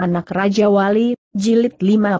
Anak Raja Wali, Jilid 54.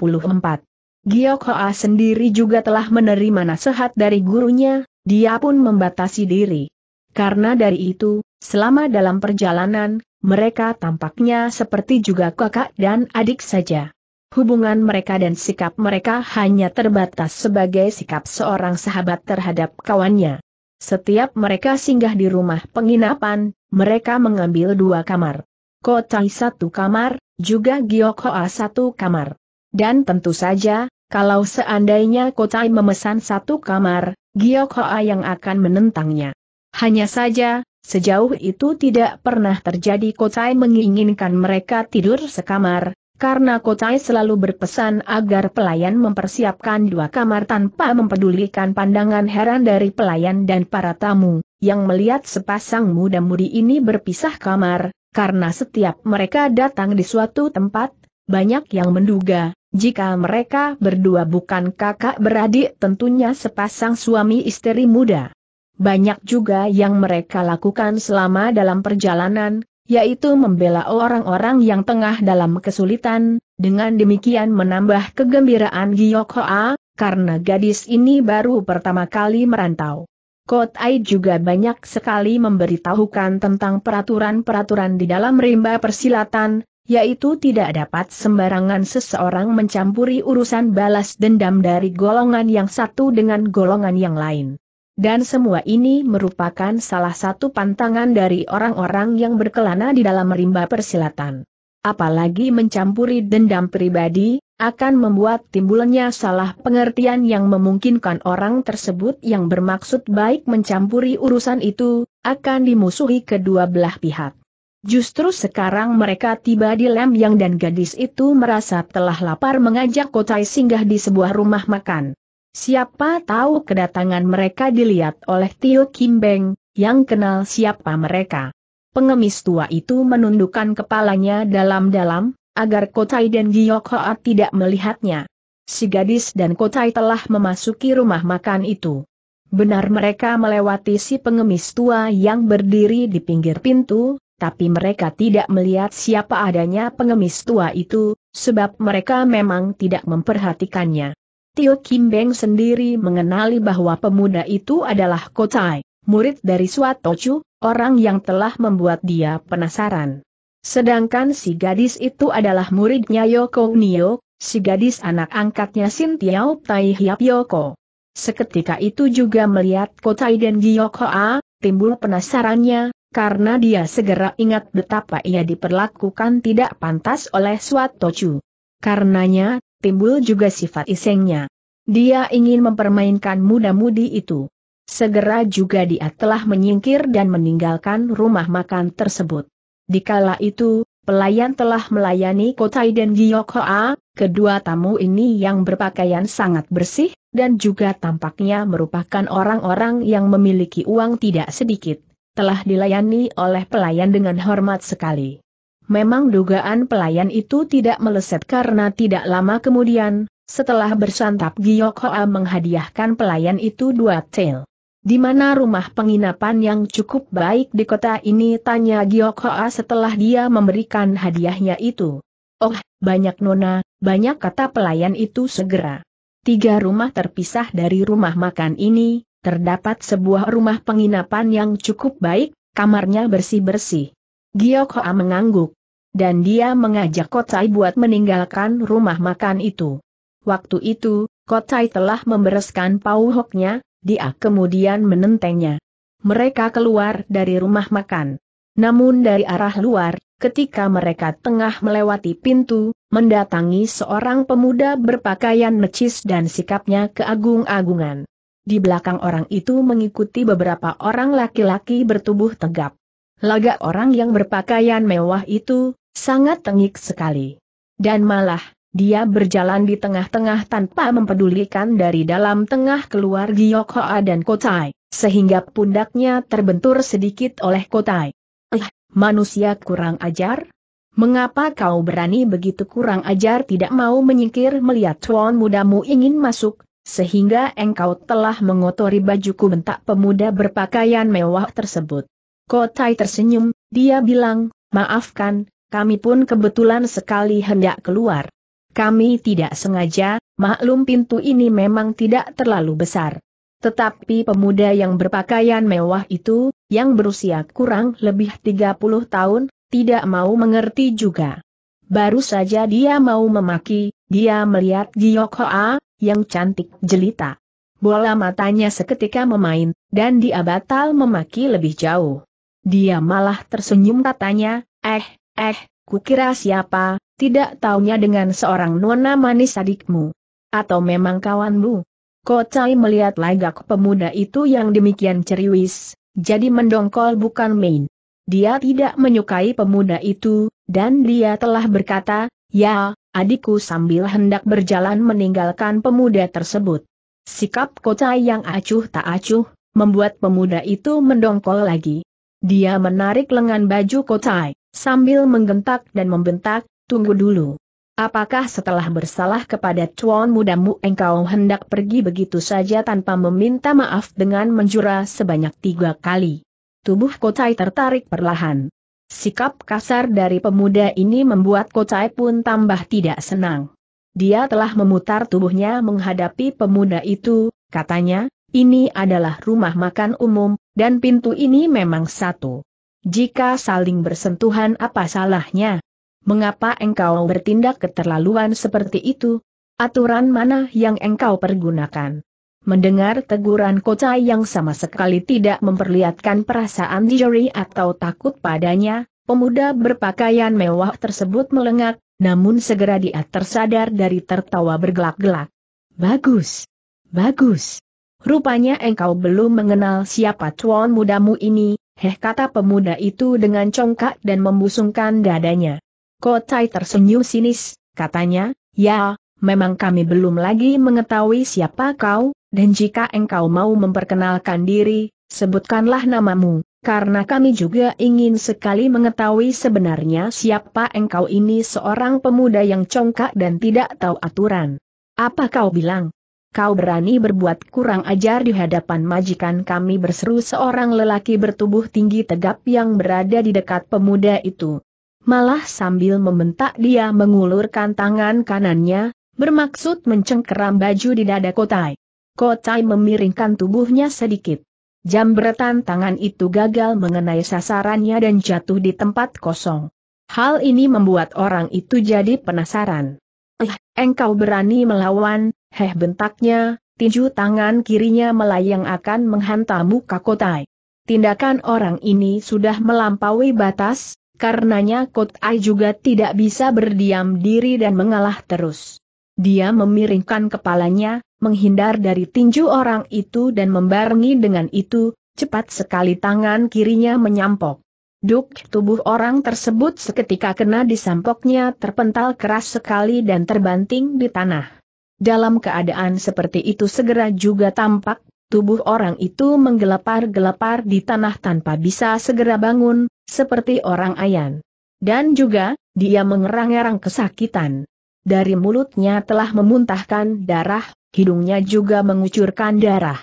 Giok Hoa sendiri juga telah menerima nasihat dari gurunya, dia pun membatasi diri. Karena dari itu, selama dalam perjalanan, mereka tampaknya seperti juga kakak dan adik saja. Hubungan mereka dan sikap mereka hanya terbatas sebagai sikap seorang sahabat terhadap kawannya. Setiap mereka singgah di rumah penginapan, mereka mengambil dua kamar. Kotai satu kamar, juga Hoa satu kamar. Dan tentu saja, kalau seandainya Kotai memesan satu kamar, Hoa yang akan menentangnya. Hanya saja, sejauh itu tidak pernah terjadi Kotai menginginkan mereka tidur sekamar, karena Kotai selalu berpesan agar pelayan mempersiapkan dua kamar tanpa mempedulikan pandangan heran dari pelayan dan para tamu, yang melihat sepasang muda-mudi ini berpisah kamar, karena setiap mereka datang di suatu tempat, banyak yang menduga, jika mereka berdua bukan kakak beradik tentunya sepasang suami istri muda. Banyak juga yang mereka lakukan selama dalam perjalanan, yaitu membela orang-orang yang tengah dalam kesulitan, dengan demikian menambah kegembiraan Giyokhoa, karena gadis ini baru pertama kali merantau. Kotai juga banyak sekali memberitahukan tentang peraturan-peraturan di dalam rimba persilatan, yaitu tidak dapat sembarangan seseorang mencampuri urusan balas dendam dari golongan yang satu dengan golongan yang lain. Dan semua ini merupakan salah satu pantangan dari orang-orang yang berkelana di dalam rimba persilatan. Apalagi mencampuri dendam pribadi, akan membuat timbulnya salah pengertian yang memungkinkan orang tersebut yang bermaksud baik mencampuri urusan itu, akan dimusuhi kedua belah pihak. Justru sekarang mereka tiba di lem yang dan gadis itu merasa telah lapar mengajak Kotai singgah di sebuah rumah makan. Siapa tahu kedatangan mereka dilihat oleh Tio Kim Beng yang kenal siapa mereka. Pengemis tua itu menundukkan kepalanya dalam-dalam, agar Kotai dan Giok tidak melihatnya. Si gadis dan Kotai telah memasuki rumah makan itu. Benar mereka melewati si pengemis tua yang berdiri di pinggir pintu, tapi mereka tidak melihat siapa adanya pengemis tua itu, sebab mereka memang tidak memperhatikannya. Tio Kim Beng sendiri mengenali bahwa pemuda itu adalah Kotai, murid dari Swatochu, orang yang telah membuat dia penasaran. Sedangkan si gadis itu adalah muridnya Yoko Nio, si gadis anak angkatnya Sintiao Tai Hiap Yoko. Seketika itu juga melihat Kotai dan Giyoko A, timbul penasarannya, karena dia segera ingat betapa ia diperlakukan tidak pantas oleh Swatochu. Karenanya, timbul juga sifat isengnya. Dia ingin mempermainkan muda-mudi itu. Segera juga dia telah menyingkir dan meninggalkan rumah makan tersebut. Dikala itu, pelayan telah melayani Kotai dan Giyokhoa, kedua tamu ini yang berpakaian sangat bersih, dan juga tampaknya merupakan orang-orang yang memiliki uang tidak sedikit, telah dilayani oleh pelayan dengan hormat sekali. Memang dugaan pelayan itu tidak meleset karena tidak lama kemudian, setelah bersantap Giyokhoa menghadiahkan pelayan itu dua tel. Di mana rumah penginapan yang cukup baik di kota ini tanya Giokhoa a setelah dia memberikan hadiahnya itu. Oh, banyak nona, banyak kata pelayan itu segera. Tiga rumah terpisah dari rumah makan ini, terdapat sebuah rumah penginapan yang cukup baik, kamarnya bersih-bersih. Giokhoa a mengangguk. Dan dia mengajak Kotai buat meninggalkan rumah makan itu. Waktu itu, Kotai telah membereskan pauhoknya, dia kemudian menentengnya. Mereka keluar dari rumah makan. Namun dari arah luar, ketika mereka tengah melewati pintu, mendatangi seorang pemuda berpakaian necis dan sikapnya keagung-agungan. Di belakang orang itu mengikuti beberapa orang laki-laki bertubuh tegap. Lagak orang yang berpakaian mewah itu, sangat tengik sekali. Dan malah, dia berjalan di tengah-tengah tanpa mempedulikan dari dalam tengah keluar Giok Hoa dan Kotai, sehingga pundaknya terbentur sedikit oleh Kotai. Eh, manusia kurang ajar? Mengapa kau berani begitu kurang ajar tidak mau menyingkir melihat tuan mudamu ingin masuk, sehingga engkau telah mengotori bajuku bentak pemuda berpakaian mewah tersebut. Kotai tersenyum, dia bilang, maafkan, kami pun kebetulan sekali hendak keluar. Kami tidak sengaja, maklum pintu ini memang tidak terlalu besar. Tetapi pemuda yang berpakaian mewah itu, yang berusia kurang lebih 30 tahun, tidak mau mengerti juga. Baru saja dia mau memaki, dia melihat Giyok Hoa, yang cantik jelita. Bola matanya seketika memain, dan dia batal memaki lebih jauh. Dia malah tersenyum katanya, eh, eh, kukira siapa, tidak taunya dengan seorang nona manis adikmu. Atau memang kawanmu. Kocai melihat lagak pemuda itu yang demikian ceriwis, jadi mendongkol bukan main. Dia tidak menyukai pemuda itu, dan dia telah berkata, ya, adikku sambil hendak berjalan meninggalkan pemuda tersebut. Sikap Kocai yang acuh tak acuh, membuat pemuda itu mendongkol lagi. Dia menarik lengan baju Kocai, sambil menggentak dan membentak, Tunggu dulu. Apakah setelah bersalah kepada tuan mudamu engkau hendak pergi begitu saja tanpa meminta maaf dengan menjura sebanyak tiga kali? Tubuh Kocai tertarik perlahan. Sikap kasar dari pemuda ini membuat Kocai pun tambah tidak senang. Dia telah memutar tubuhnya menghadapi pemuda itu, katanya, ini adalah rumah makan umum, dan pintu ini memang satu. Jika saling bersentuhan apa salahnya? mengapa engkau bertindak keterlaluan seperti itu? Aturan mana yang engkau pergunakan? Mendengar teguran kocai yang sama sekali tidak memperlihatkan perasaan dijeri atau takut padanya, pemuda berpakaian mewah tersebut melengak, namun segera dia tersadar dari tertawa bergelak-gelak. Bagus! Bagus! Rupanya engkau belum mengenal siapa tuan mudamu ini, heh kata pemuda itu dengan congkak dan membusungkan dadanya. Kotai tersenyum sinis, katanya, ya, memang kami belum lagi mengetahui siapa kau, dan jika engkau mau memperkenalkan diri, sebutkanlah namamu, karena kami juga ingin sekali mengetahui sebenarnya siapa engkau ini seorang pemuda yang congkak dan tidak tahu aturan. Apa kau bilang? Kau berani berbuat kurang ajar di hadapan majikan kami berseru seorang lelaki bertubuh tinggi tegap yang berada di dekat pemuda itu malah sambil membentak dia mengulurkan tangan kanannya, bermaksud mencengkeram baju di dada Kotai. Kotai memiringkan tubuhnya sedikit. Jambretan tangan itu gagal mengenai sasarannya dan jatuh di tempat kosong. Hal ini membuat orang itu jadi penasaran. Eh, engkau berani melawan, heh bentaknya, tinju tangan kirinya melayang akan menghantam muka Kotai. Tindakan orang ini sudah melampaui batas, Karenanya Kot Ai juga tidak bisa berdiam diri dan mengalah terus. Dia memiringkan kepalanya, menghindar dari tinju orang itu dan membarengi dengan itu, cepat sekali tangan kirinya menyampok. Duk tubuh orang tersebut seketika kena disampoknya terpental keras sekali dan terbanting di tanah. Dalam keadaan seperti itu segera juga tampak, tubuh orang itu menggelepar-gelepar di tanah tanpa bisa segera bangun, seperti orang ayan. Dan juga, dia mengerang-erang kesakitan. Dari mulutnya telah memuntahkan darah, hidungnya juga mengucurkan darah.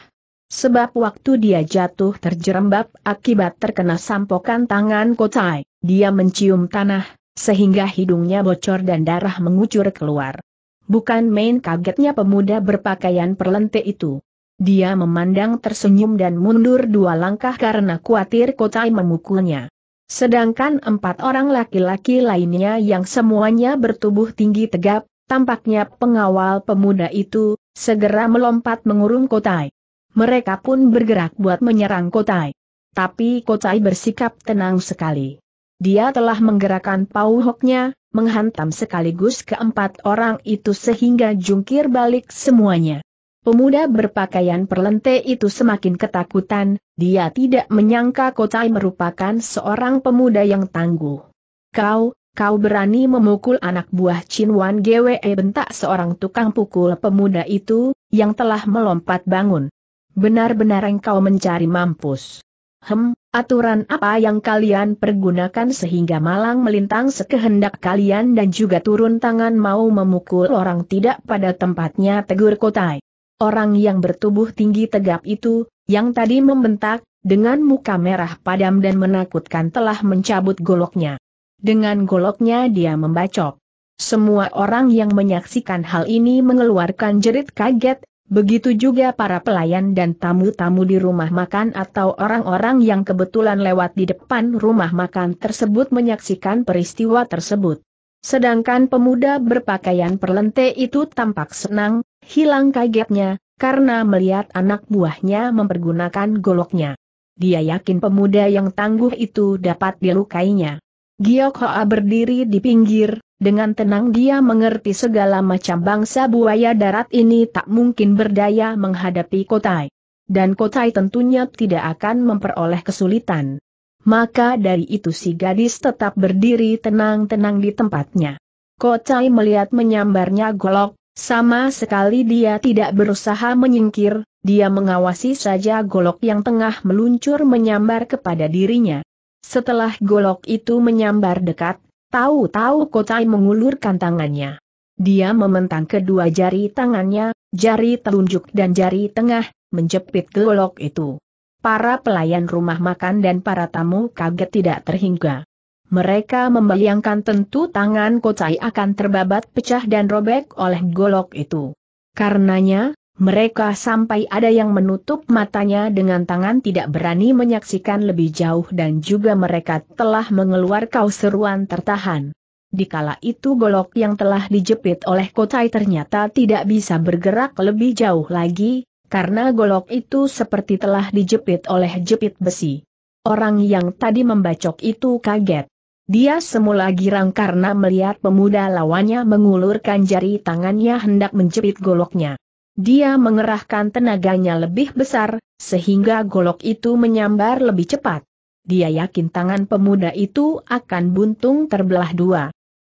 Sebab waktu dia jatuh terjerembab akibat terkena sampokan tangan Kotai, dia mencium tanah, sehingga hidungnya bocor dan darah mengucur keluar. Bukan main kagetnya pemuda berpakaian perlente itu. Dia memandang tersenyum dan mundur dua langkah karena khawatir Kotai memukulnya. Sedangkan empat orang laki-laki lainnya yang semuanya bertubuh tinggi tegap, tampaknya pengawal pemuda itu, segera melompat mengurung Kotai. Mereka pun bergerak buat menyerang Kotai. Tapi Kotai bersikap tenang sekali. Dia telah menggerakkan pauhoknya, menghantam sekaligus keempat orang itu sehingga jungkir balik semuanya. Pemuda berpakaian perlente itu semakin ketakutan, dia tidak menyangka Kotai merupakan seorang pemuda yang tangguh. Kau, kau berani memukul anak buah Chin Wan GWE eh, bentak seorang tukang pukul pemuda itu, yang telah melompat bangun. Benar-benar engkau mencari mampus. Hem, aturan apa yang kalian pergunakan sehingga malang melintang sekehendak kalian dan juga turun tangan mau memukul orang tidak pada tempatnya tegur Kotai. Orang yang bertubuh tinggi tegap itu, yang tadi membentak, dengan muka merah padam dan menakutkan telah mencabut goloknya. Dengan goloknya dia membacok. Semua orang yang menyaksikan hal ini mengeluarkan jerit kaget, begitu juga para pelayan dan tamu-tamu di rumah makan atau orang-orang yang kebetulan lewat di depan rumah makan tersebut menyaksikan peristiwa tersebut. Sedangkan pemuda berpakaian perlente itu tampak senang, hilang kagetnya, karena melihat anak buahnya mempergunakan goloknya. Dia yakin pemuda yang tangguh itu dapat dilukainya. Giok Hoa berdiri di pinggir, dengan tenang dia mengerti segala macam bangsa buaya darat ini tak mungkin berdaya menghadapi Kotai. Dan Kotai tentunya tidak akan memperoleh kesulitan. Maka dari itu si gadis tetap berdiri tenang-tenang di tempatnya. Kocai melihat menyambarnya golok, sama sekali dia tidak berusaha menyingkir, dia mengawasi saja golok yang tengah meluncur menyambar kepada dirinya. Setelah golok itu menyambar dekat, tahu-tahu Kocai mengulurkan tangannya. Dia mementang kedua jari tangannya, jari telunjuk dan jari tengah, menjepit golok itu. Para pelayan rumah makan dan para tamu kaget tidak terhingga. Mereka membayangkan tentu tangan kocai akan terbabat pecah dan robek oleh golok itu. Karenanya, mereka sampai ada yang menutup matanya dengan tangan tidak berani menyaksikan lebih jauh dan juga mereka telah mengeluarkan seruan tertahan. Di kala itu golok yang telah dijepit oleh Kocai ternyata tidak bisa bergerak lebih jauh lagi, karena golok itu seperti telah dijepit oleh jepit besi. Orang yang tadi membacok itu kaget. Dia semula girang karena melihat pemuda lawannya mengulurkan jari tangannya hendak menjepit goloknya. Dia mengerahkan tenaganya lebih besar, sehingga golok itu menyambar lebih cepat. Dia yakin tangan pemuda itu akan buntung terbelah dua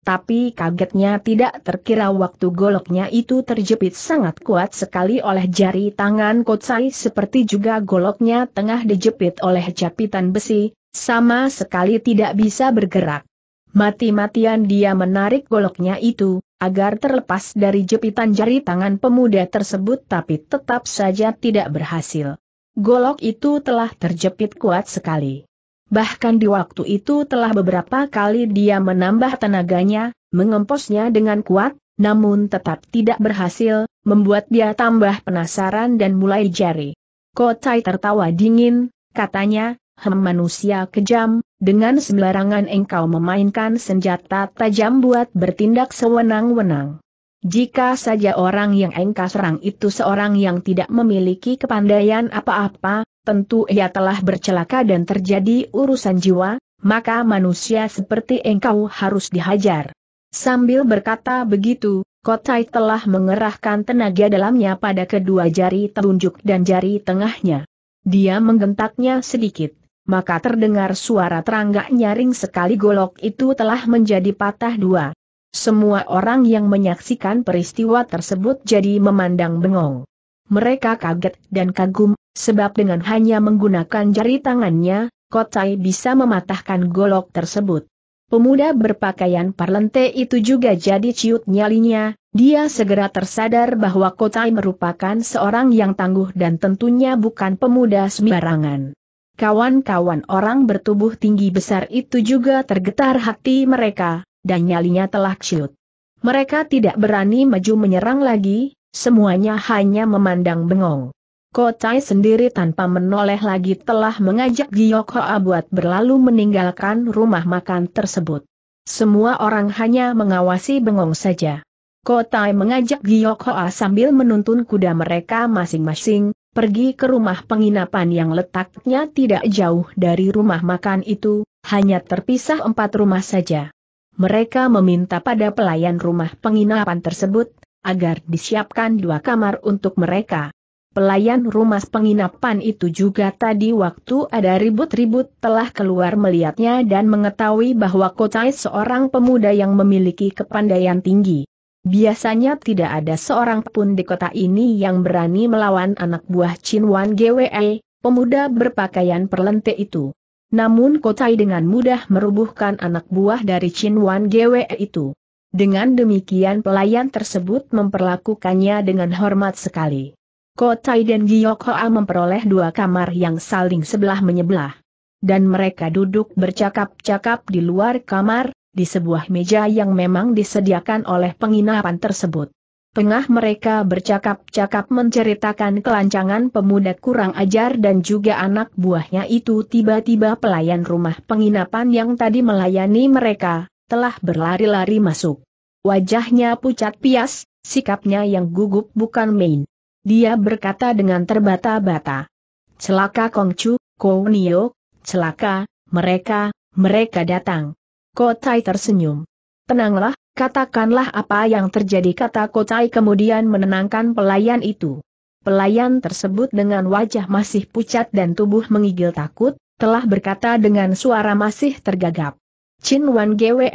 tapi kagetnya tidak terkira waktu goloknya itu terjepit sangat kuat sekali oleh jari tangan Kotsai seperti juga goloknya tengah dijepit oleh japitan besi, sama sekali tidak bisa bergerak. Mati-matian dia menarik goloknya itu, agar terlepas dari jepitan jari tangan pemuda tersebut tapi tetap saja tidak berhasil. Golok itu telah terjepit kuat sekali. Bahkan di waktu itu telah beberapa kali dia menambah tenaganya, mengemposnya dengan kuat, namun tetap tidak berhasil, membuat dia tambah penasaran dan mulai jari. Kotai tertawa dingin, katanya, hem manusia kejam, dengan sembarangan engkau memainkan senjata tajam buat bertindak sewenang-wenang. Jika saja orang yang engkau serang itu seorang yang tidak memiliki kepandaian apa-apa, tentu ia telah bercelaka dan terjadi urusan jiwa, maka manusia seperti engkau harus dihajar. Sambil berkata begitu, Kotai telah mengerahkan tenaga dalamnya pada kedua jari telunjuk dan jari tengahnya. Dia menggentaknya sedikit, maka terdengar suara terangga nyaring sekali golok itu telah menjadi patah dua. Semua orang yang menyaksikan peristiwa tersebut jadi memandang bengong. Mereka kaget dan kagum, sebab dengan hanya menggunakan jari tangannya, Kotai bisa mematahkan golok tersebut. Pemuda berpakaian parlente itu juga jadi ciut nyalinya, dia segera tersadar bahwa Kotai merupakan seorang yang tangguh dan tentunya bukan pemuda sembarangan. Kawan-kawan orang bertubuh tinggi besar itu juga tergetar hati mereka, dan nyalinya telah ciut. Mereka tidak berani maju menyerang lagi, semuanya hanya memandang bengong. Kotai sendiri tanpa menoleh lagi telah mengajak Giyok Hoa buat berlalu meninggalkan rumah makan tersebut. Semua orang hanya mengawasi bengong saja. Kotai mengajak Giyok Hoa sambil menuntun kuda mereka masing-masing, pergi ke rumah penginapan yang letaknya tidak jauh dari rumah makan itu, hanya terpisah empat rumah saja. Mereka meminta pada pelayan rumah penginapan tersebut, agar disiapkan dua kamar untuk mereka. Pelayan rumah penginapan itu juga tadi waktu ada ribut-ribut telah keluar melihatnya dan mengetahui bahwa Kocai seorang pemuda yang memiliki kepandaian tinggi. Biasanya tidak ada seorang pun di kota ini yang berani melawan anak buah Chin Wan GWE, pemuda berpakaian perlente itu. Namun Kocai dengan mudah merubuhkan anak buah dari Chin Wan GWE itu. Dengan demikian pelayan tersebut memperlakukannya dengan hormat sekali. Kotai dan Giyokhoa memperoleh dua kamar yang saling sebelah menyebelah. Dan mereka duduk bercakap-cakap di luar kamar, di sebuah meja yang memang disediakan oleh penginapan tersebut. Tengah mereka bercakap-cakap menceritakan kelancangan pemuda kurang ajar dan juga anak buahnya itu tiba-tiba pelayan rumah penginapan yang tadi melayani mereka, telah berlari-lari masuk. Wajahnya pucat pias, sikapnya yang gugup bukan main. Dia berkata dengan terbata-bata. Celaka Kongcu, Kou Nio, celaka, mereka, mereka datang. Kotai tersenyum. Tenanglah, katakanlah apa yang terjadi kata Kotai kemudian menenangkan pelayan itu. Pelayan tersebut dengan wajah masih pucat dan tubuh mengigil takut, telah berkata dengan suara masih tergagap. Chin Wan Gwe,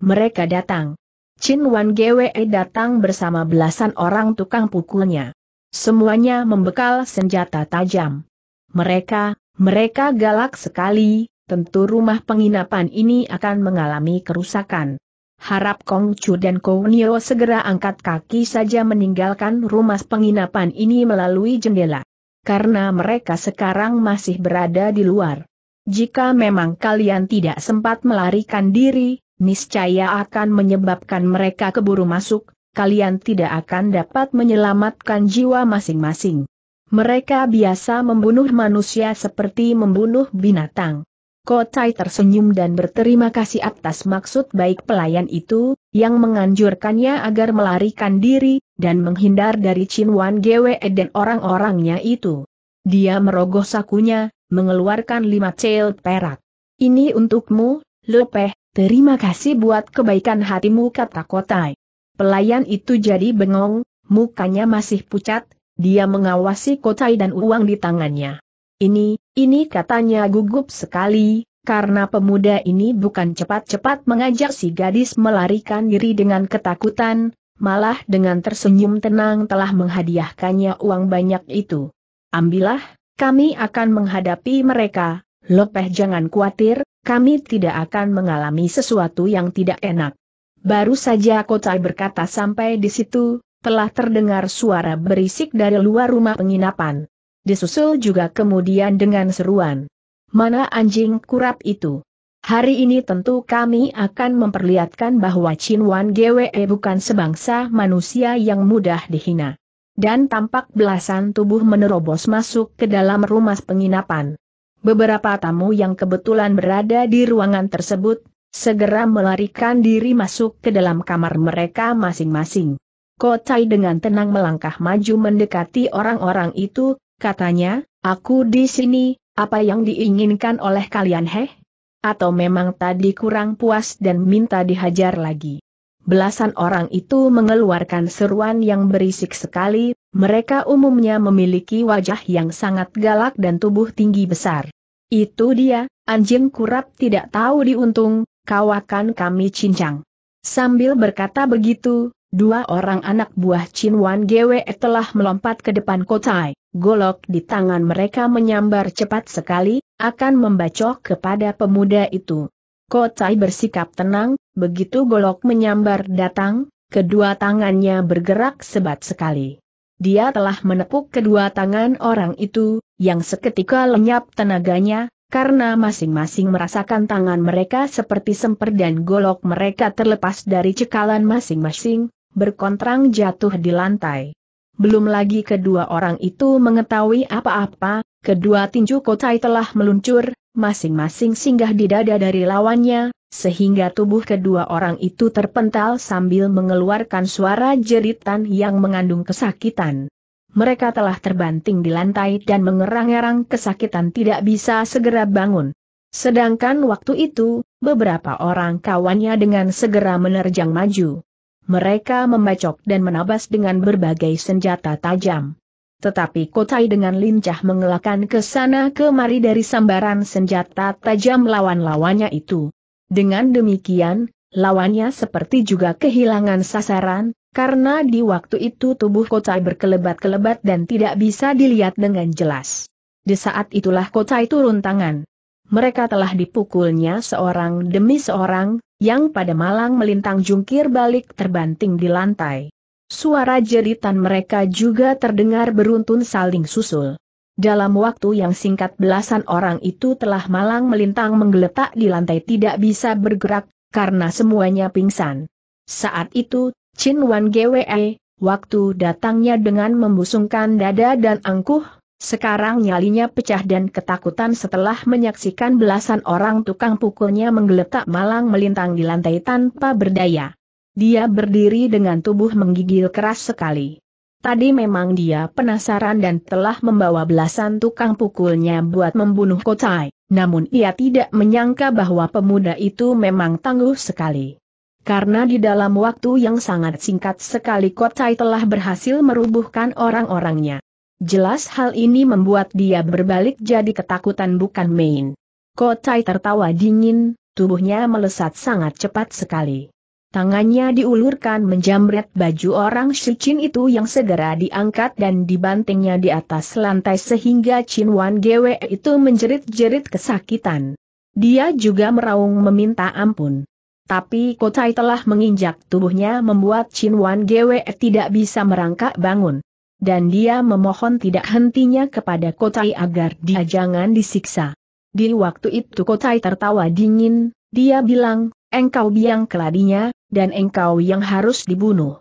mereka datang. Chin Wan Gwe datang bersama belasan orang tukang pukulnya. Semuanya membekal senjata tajam. Mereka, mereka galak sekali, tentu rumah penginapan ini akan mengalami kerusakan. Harap Kong Chu dan Nio segera angkat kaki saja meninggalkan rumah penginapan ini melalui jendela. Karena mereka sekarang masih berada di luar. Jika memang kalian tidak sempat melarikan diri, niscaya akan menyebabkan mereka keburu masuk, kalian tidak akan dapat menyelamatkan jiwa masing-masing. Mereka biasa membunuh manusia seperti membunuh binatang. Kotai tersenyum dan berterima kasih atas maksud baik pelayan itu, yang menganjurkannya agar melarikan diri, dan menghindar dari Chin Wan Gwe dan orang-orangnya itu. Dia merogoh sakunya, mengeluarkan lima cel perak. Ini untukmu, Lopeh, terima kasih buat kebaikan hatimu kata Kotai. Pelayan itu jadi bengong, mukanya masih pucat, dia mengawasi Kotai dan uang di tangannya. Ini, ini katanya gugup sekali, karena pemuda ini bukan cepat-cepat mengajak si gadis melarikan diri dengan ketakutan, malah dengan tersenyum tenang telah menghadiahkannya uang banyak itu. Ambillah, kami akan menghadapi mereka, Lopeh jangan khawatir, kami tidak akan mengalami sesuatu yang tidak enak. Baru saja Kocai berkata sampai di situ, telah terdengar suara berisik dari luar rumah penginapan. Disusul juga kemudian dengan seruan. Mana anjing kurap itu? Hari ini tentu kami akan memperlihatkan bahwa Chin Wan Gwe bukan sebangsa manusia yang mudah dihina dan tampak belasan tubuh menerobos masuk ke dalam rumah penginapan. Beberapa tamu yang kebetulan berada di ruangan tersebut, segera melarikan diri masuk ke dalam kamar mereka masing-masing. Kotai dengan tenang melangkah maju mendekati orang-orang itu, katanya, aku di sini, apa yang diinginkan oleh kalian heh? Atau memang tadi kurang puas dan minta dihajar lagi? Belasan orang itu mengeluarkan seruan yang berisik sekali, mereka umumnya memiliki wajah yang sangat galak dan tubuh tinggi besar. Itu dia, anjing kurap tidak tahu diuntung, kawakan kami cincang. Sambil berkata begitu, dua orang anak buah Chin Wan Gwe telah melompat ke depan kotai. Golok di tangan mereka menyambar cepat sekali, akan membacok kepada pemuda itu. Kotai bersikap tenang, begitu golok menyambar datang, kedua tangannya bergerak sebat sekali. Dia telah menepuk kedua tangan orang itu, yang seketika lenyap tenaganya, karena masing-masing merasakan tangan mereka seperti semper dan golok mereka terlepas dari cekalan masing-masing, berkontrang jatuh di lantai. Belum lagi kedua orang itu mengetahui apa-apa, kedua tinju kotai telah meluncur, masing-masing singgah di dada dari lawannya, sehingga tubuh kedua orang itu terpental sambil mengeluarkan suara jeritan yang mengandung kesakitan. Mereka telah terbanting di lantai dan mengerang-erang kesakitan tidak bisa segera bangun. Sedangkan waktu itu, beberapa orang kawannya dengan segera menerjang maju. Mereka membacok dan menabas dengan berbagai senjata tajam. Tetapi Kotai dengan lincah mengelakkan ke sana kemari dari sambaran senjata tajam lawan-lawannya itu. Dengan demikian, lawannya seperti juga kehilangan sasaran, karena di waktu itu tubuh Kotai berkelebat-kelebat dan tidak bisa dilihat dengan jelas. Di saat itulah Kotai turun tangan. Mereka telah dipukulnya seorang demi seorang, yang pada malang melintang jungkir balik terbanting di lantai. Suara jeritan mereka juga terdengar beruntun saling susul. Dalam waktu yang singkat belasan orang itu telah malang melintang menggeletak di lantai tidak bisa bergerak, karena semuanya pingsan. Saat itu, Chin Wan Gwe, waktu datangnya dengan membusungkan dada dan angkuh, sekarang nyalinya pecah dan ketakutan setelah menyaksikan belasan orang tukang pukulnya menggeletak malang melintang di lantai tanpa berdaya. Dia berdiri dengan tubuh menggigil keras sekali. Tadi memang dia penasaran dan telah membawa belasan tukang pukulnya buat membunuh Kotai, namun ia tidak menyangka bahwa pemuda itu memang tangguh sekali. Karena di dalam waktu yang sangat singkat sekali Kotai telah berhasil merubuhkan orang-orangnya. Jelas hal ini membuat dia berbalik jadi ketakutan bukan main. Kotai tertawa dingin, tubuhnya melesat sangat cepat sekali. Tangannya diulurkan menjamret baju orang Shuchin itu yang segera diangkat dan dibantingnya di atas lantai sehingga Chin Wan Gwe itu menjerit-jerit kesakitan. Dia juga meraung meminta ampun. Tapi kotai telah menginjak tubuhnya membuat Chin Wan Gwe tidak bisa merangkak bangun. Dan dia memohon tidak hentinya kepada kotai agar dia jangan disiksa. Di waktu itu kotai tertawa dingin, dia bilang, engkau biang keladinya, dan engkau yang harus dibunuh.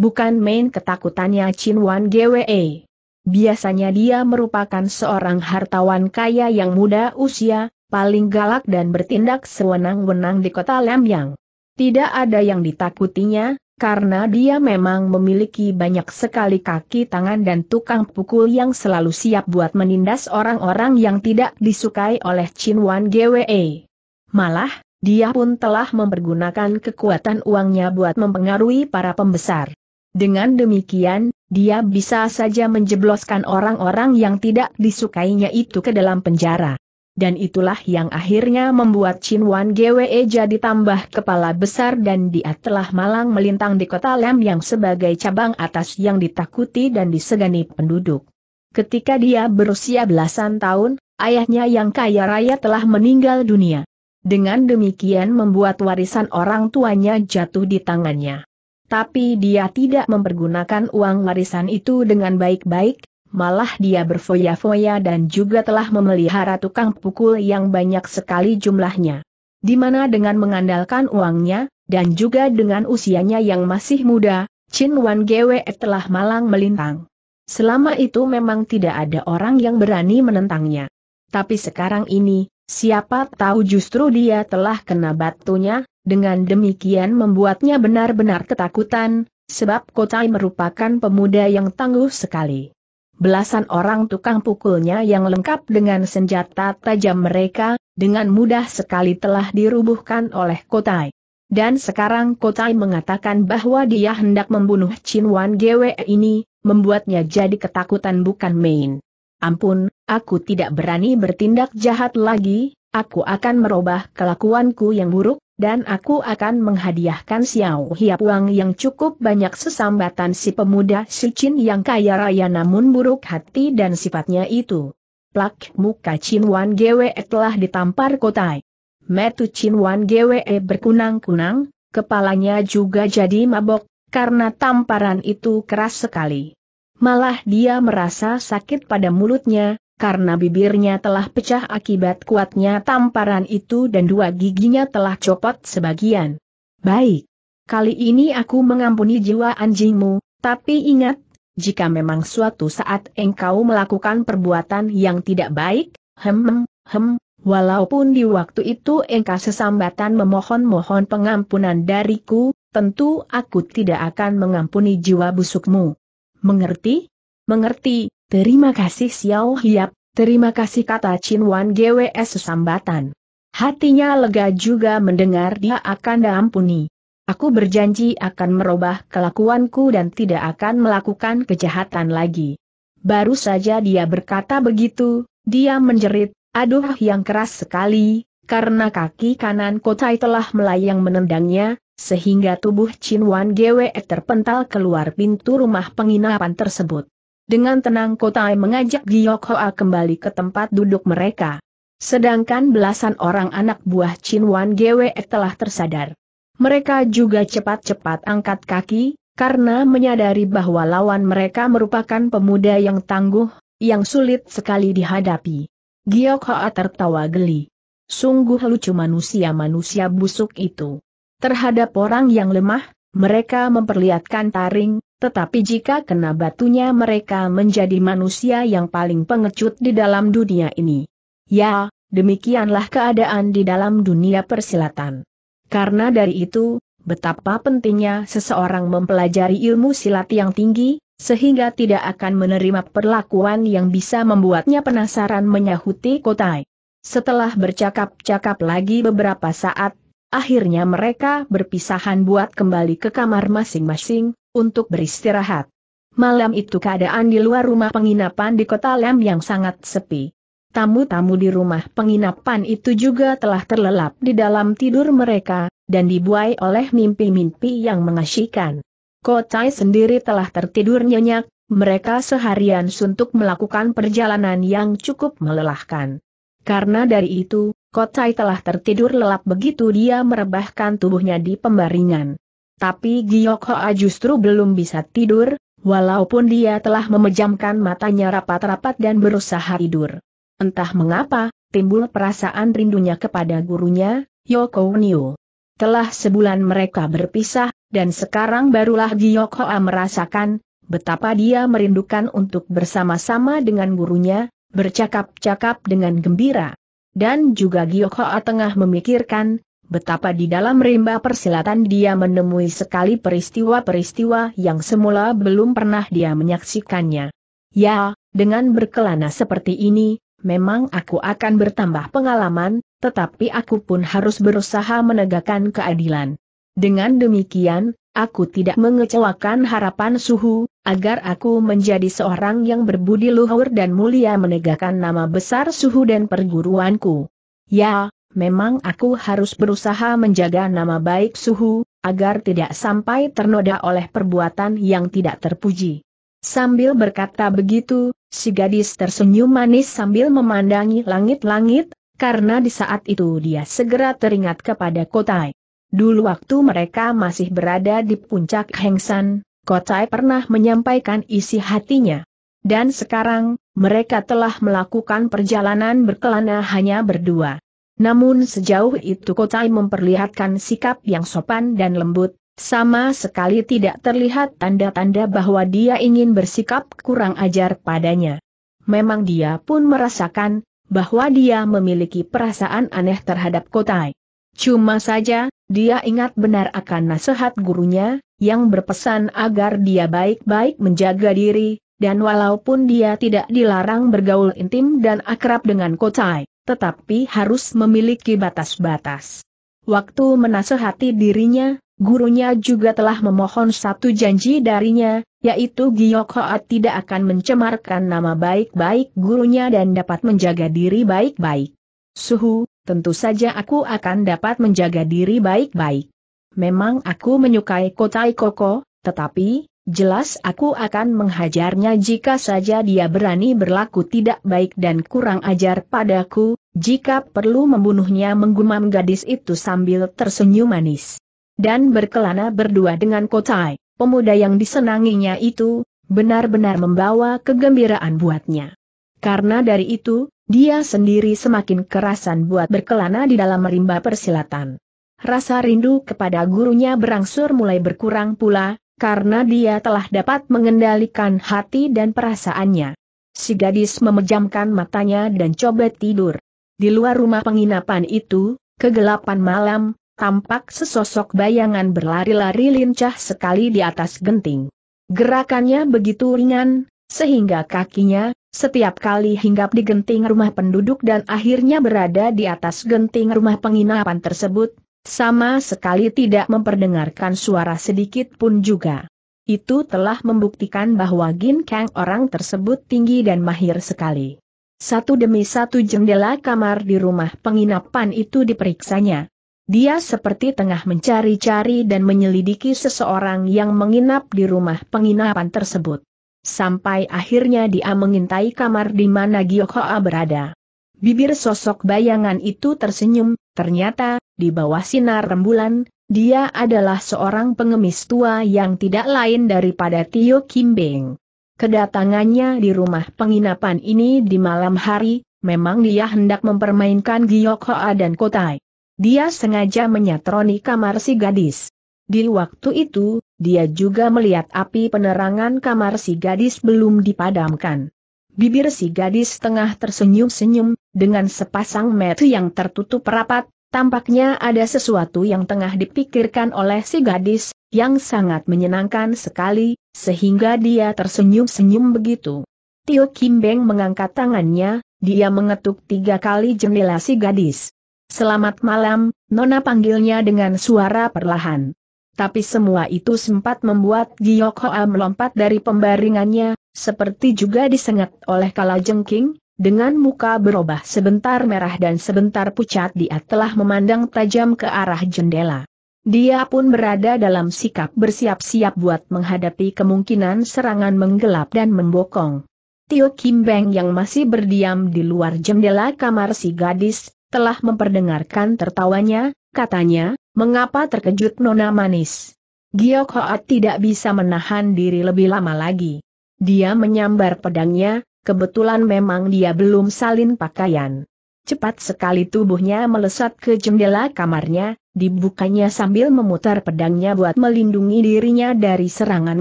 Bukan main ketakutannya Chin Wan GWE. Biasanya dia merupakan seorang hartawan kaya yang muda usia, paling galak dan bertindak sewenang-wenang di kota Lemyang. Tidak ada yang ditakutinya, karena dia memang memiliki banyak sekali kaki tangan dan tukang pukul yang selalu siap buat menindas orang-orang yang tidak disukai oleh Chin Wan GWE. Malah, dia pun telah mempergunakan kekuatan uangnya buat mempengaruhi para pembesar. Dengan demikian, dia bisa saja menjebloskan orang-orang yang tidak disukainya itu ke dalam penjara. Dan itulah yang akhirnya membuat Chin Wan GWE jadi tambah kepala besar dan dia telah malang melintang di kota Lem yang sebagai cabang atas yang ditakuti dan disegani penduduk. Ketika dia berusia belasan tahun, ayahnya yang kaya raya telah meninggal dunia. Dengan demikian membuat warisan orang tuanya jatuh di tangannya. Tapi dia tidak mempergunakan uang warisan itu dengan baik-baik, malah dia berfoya-foya dan juga telah memelihara tukang pukul yang banyak sekali jumlahnya. Di mana dengan mengandalkan uangnya, dan juga dengan usianya yang masih muda, Chin Wan Gwe telah malang melintang. Selama itu memang tidak ada orang yang berani menentangnya. Tapi sekarang ini, Siapa tahu justru dia telah kena batunya, dengan demikian membuatnya benar-benar ketakutan, sebab Kotai merupakan pemuda yang tangguh sekali. Belasan orang tukang pukulnya yang lengkap dengan senjata tajam mereka, dengan mudah sekali telah dirubuhkan oleh Kotai. Dan sekarang Kotai mengatakan bahwa dia hendak membunuh Chin Wan Gwe ini, membuatnya jadi ketakutan bukan main ampun, aku tidak berani bertindak jahat lagi, aku akan merubah kelakuanku yang buruk, dan aku akan menghadiahkan Xiao Hiap Wang yang cukup banyak sesambatan si pemuda si Chin yang kaya raya namun buruk hati dan sifatnya itu. Plak muka Chin Wan Gwe telah ditampar kotai. Metu Chin Wan Gwe berkunang-kunang, kepalanya juga jadi mabok, karena tamparan itu keras sekali. Malah dia merasa sakit pada mulutnya, karena bibirnya telah pecah akibat kuatnya tamparan itu dan dua giginya telah copot sebagian. Baik. Kali ini aku mengampuni jiwa anjingmu, tapi ingat, jika memang suatu saat engkau melakukan perbuatan yang tidak baik, hem, hem, walaupun di waktu itu engkau sesambatan memohon-mohon pengampunan dariku, tentu aku tidak akan mengampuni jiwa busukmu. Mengerti? Mengerti, terima kasih Xiao Hiap, terima kasih kata Chin Wan GWS sambatan. Hatinya lega juga mendengar dia akan diampuni. Aku berjanji akan merubah kelakuanku dan tidak akan melakukan kejahatan lagi. Baru saja dia berkata begitu, dia menjerit, aduh yang keras sekali, karena kaki kanan Kotai telah melayang menendangnya, sehingga tubuh Chin Wan Gwe terpental keluar pintu rumah penginapan tersebut. Dengan tenang Kotai mengajak Giok Hoa kembali ke tempat duduk mereka. Sedangkan belasan orang anak buah Chin Wan Gwe telah tersadar. Mereka juga cepat-cepat angkat kaki, karena menyadari bahwa lawan mereka merupakan pemuda yang tangguh, yang sulit sekali dihadapi. Giok Hoa tertawa geli. Sungguh lucu manusia-manusia busuk itu. Terhadap orang yang lemah, mereka memperlihatkan taring, tetapi jika kena batunya mereka menjadi manusia yang paling pengecut di dalam dunia ini. Ya, demikianlah keadaan di dalam dunia persilatan. Karena dari itu, betapa pentingnya seseorang mempelajari ilmu silat yang tinggi, sehingga tidak akan menerima perlakuan yang bisa membuatnya penasaran menyahuti kotai. Setelah bercakap-cakap lagi beberapa saat, Akhirnya mereka berpisahan buat kembali ke kamar masing-masing, untuk beristirahat. Malam itu keadaan di luar rumah penginapan di kota Lem yang sangat sepi. Tamu-tamu di rumah penginapan itu juga telah terlelap di dalam tidur mereka, dan dibuai oleh mimpi-mimpi yang mengasyikan. Kotai sendiri telah tertidur nyenyak, mereka seharian suntuk melakukan perjalanan yang cukup melelahkan. Karena dari itu, Kotai telah tertidur lelap begitu dia merebahkan tubuhnya di pembaringan. Tapi Giyok Hoa justru belum bisa tidur, walaupun dia telah memejamkan matanya rapat-rapat dan berusaha tidur. Entah mengapa, timbul perasaan rindunya kepada gurunya, Yoko Nio. Telah sebulan mereka berpisah, dan sekarang barulah Giyok Hoa merasakan, betapa dia merindukan untuk bersama-sama dengan gurunya, bercakap-cakap dengan gembira dan juga Gyokoa tengah memikirkan, betapa di dalam rimba persilatan dia menemui sekali peristiwa-peristiwa yang semula belum pernah dia menyaksikannya. Ya, dengan berkelana seperti ini, memang aku akan bertambah pengalaman, tetapi aku pun harus berusaha menegakkan keadilan. Dengan demikian, Aku tidak mengecewakan harapan suhu, agar aku menjadi seorang yang berbudi luhur dan mulia menegakkan nama besar suhu dan perguruanku. Ya, memang aku harus berusaha menjaga nama baik suhu, agar tidak sampai ternoda oleh perbuatan yang tidak terpuji. Sambil berkata begitu, si gadis tersenyum manis sambil memandangi langit-langit, karena di saat itu dia segera teringat kepada Kotai. Dulu waktu mereka masih berada di puncak Hengsan, Kotai pernah menyampaikan isi hatinya. Dan sekarang, mereka telah melakukan perjalanan berkelana hanya berdua. Namun sejauh itu Kotai memperlihatkan sikap yang sopan dan lembut, sama sekali tidak terlihat tanda-tanda bahwa dia ingin bersikap kurang ajar padanya. Memang dia pun merasakan bahwa dia memiliki perasaan aneh terhadap Kotai. Cuma saja, dia ingat benar akan nasihat gurunya, yang berpesan agar dia baik-baik menjaga diri, dan walaupun dia tidak dilarang bergaul intim dan akrab dengan Kocai, tetapi harus memiliki batas-batas. Waktu menasehati dirinya, gurunya juga telah memohon satu janji darinya, yaitu Giok tidak akan mencemarkan nama baik-baik gurunya dan dapat menjaga diri baik-baik. Suhu, tentu saja aku akan dapat menjaga diri baik-baik. Memang aku menyukai Kotai Koko, tetapi, jelas aku akan menghajarnya jika saja dia berani berlaku tidak baik dan kurang ajar padaku, jika perlu membunuhnya menggumam gadis itu sambil tersenyum manis. Dan berkelana berdua dengan Kotai, pemuda yang disenanginya itu, benar-benar membawa kegembiraan buatnya. Karena dari itu, dia sendiri semakin kerasan buat berkelana di dalam rimba persilatan. Rasa rindu kepada gurunya berangsur mulai berkurang pula, karena dia telah dapat mengendalikan hati dan perasaannya. Si gadis memejamkan matanya dan coba tidur. Di luar rumah penginapan itu, kegelapan malam, tampak sesosok bayangan berlari-lari lincah sekali di atas genting. Gerakannya begitu ringan, sehingga kakinya, setiap kali hinggap di genting rumah penduduk dan akhirnya berada di atas genting rumah penginapan tersebut, sama sekali tidak memperdengarkan suara sedikit pun juga. Itu telah membuktikan bahwa Gin Kang orang tersebut tinggi dan mahir sekali. Satu demi satu jendela kamar di rumah penginapan itu diperiksanya. Dia seperti tengah mencari-cari dan menyelidiki seseorang yang menginap di rumah penginapan tersebut sampai akhirnya dia mengintai kamar di mana Giokhoa berada. Bibir sosok bayangan itu tersenyum, ternyata, di bawah sinar rembulan, dia adalah seorang pengemis tua yang tidak lain daripada Tio Beng. Kedatangannya di rumah penginapan ini di malam hari, memang dia hendak mempermainkan Giokhoa dan Kotai. Dia sengaja menyatroni kamar si gadis. Di waktu itu, dia juga melihat api penerangan kamar si gadis belum dipadamkan. Bibir si gadis tengah tersenyum-senyum, dengan sepasang mata yang tertutup rapat, tampaknya ada sesuatu yang tengah dipikirkan oleh si gadis, yang sangat menyenangkan sekali, sehingga dia tersenyum-senyum begitu. Tio Kim Beng mengangkat tangannya, dia mengetuk tiga kali jendela si gadis. Selamat malam, Nona panggilnya dengan suara perlahan. Tapi semua itu sempat membuat Giyok Hoa melompat dari pembaringannya, seperti juga disengat oleh Kalajengking, dengan muka berubah sebentar merah dan sebentar pucat dia telah memandang tajam ke arah jendela. Dia pun berada dalam sikap bersiap-siap buat menghadapi kemungkinan serangan menggelap dan membokong. Tio Kim Beng yang masih berdiam di luar jendela kamar si gadis, telah memperdengarkan tertawanya, katanya, mengapa terkejut Nona Manis? Giok Hoat tidak bisa menahan diri lebih lama lagi. Dia menyambar pedangnya, kebetulan memang dia belum salin pakaian. Cepat sekali tubuhnya melesat ke jendela kamarnya, dibukanya sambil memutar pedangnya buat melindungi dirinya dari serangan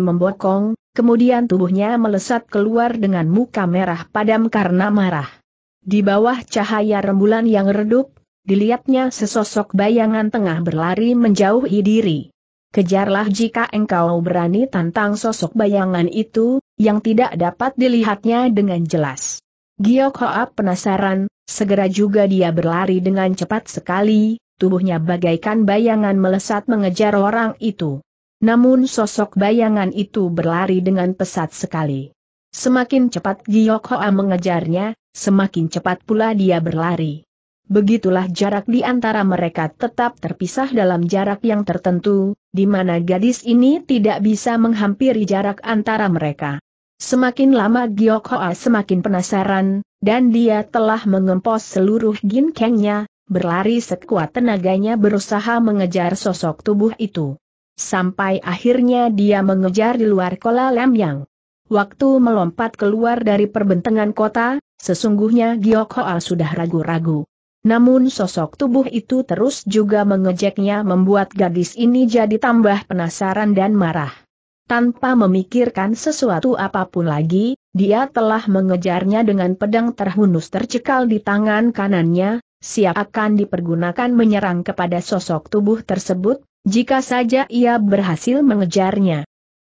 membokong, kemudian tubuhnya melesat keluar dengan muka merah padam karena marah. Di bawah cahaya rembulan yang redup, dilihatnya sesosok bayangan tengah berlari menjauhi diri. Kejarlah jika engkau berani tantang sosok bayangan itu, yang tidak dapat dilihatnya dengan jelas. Giok Hoa penasaran, segera juga dia berlari dengan cepat sekali, tubuhnya bagaikan bayangan melesat mengejar orang itu. Namun sosok bayangan itu berlari dengan pesat sekali. Semakin cepat Giok Hoa mengejarnya, semakin cepat pula dia berlari. Begitulah jarak di antara mereka tetap terpisah dalam jarak yang tertentu, di mana gadis ini tidak bisa menghampiri jarak antara mereka. Semakin lama Giok Hoa semakin penasaran, dan dia telah mengempos seluruh ginkengnya, berlari sekuat tenaganya berusaha mengejar sosok tubuh itu. Sampai akhirnya dia mengejar di luar kola lemyang. Waktu melompat keluar dari perbentangan kota, sesungguhnya Giok Hoa sudah ragu-ragu. Namun sosok tubuh itu terus juga mengejeknya membuat gadis ini jadi tambah penasaran dan marah. Tanpa memikirkan sesuatu apapun lagi, dia telah mengejarnya dengan pedang terhunus tercekal di tangan kanannya, siap akan dipergunakan menyerang kepada sosok tubuh tersebut, jika saja ia berhasil mengejarnya.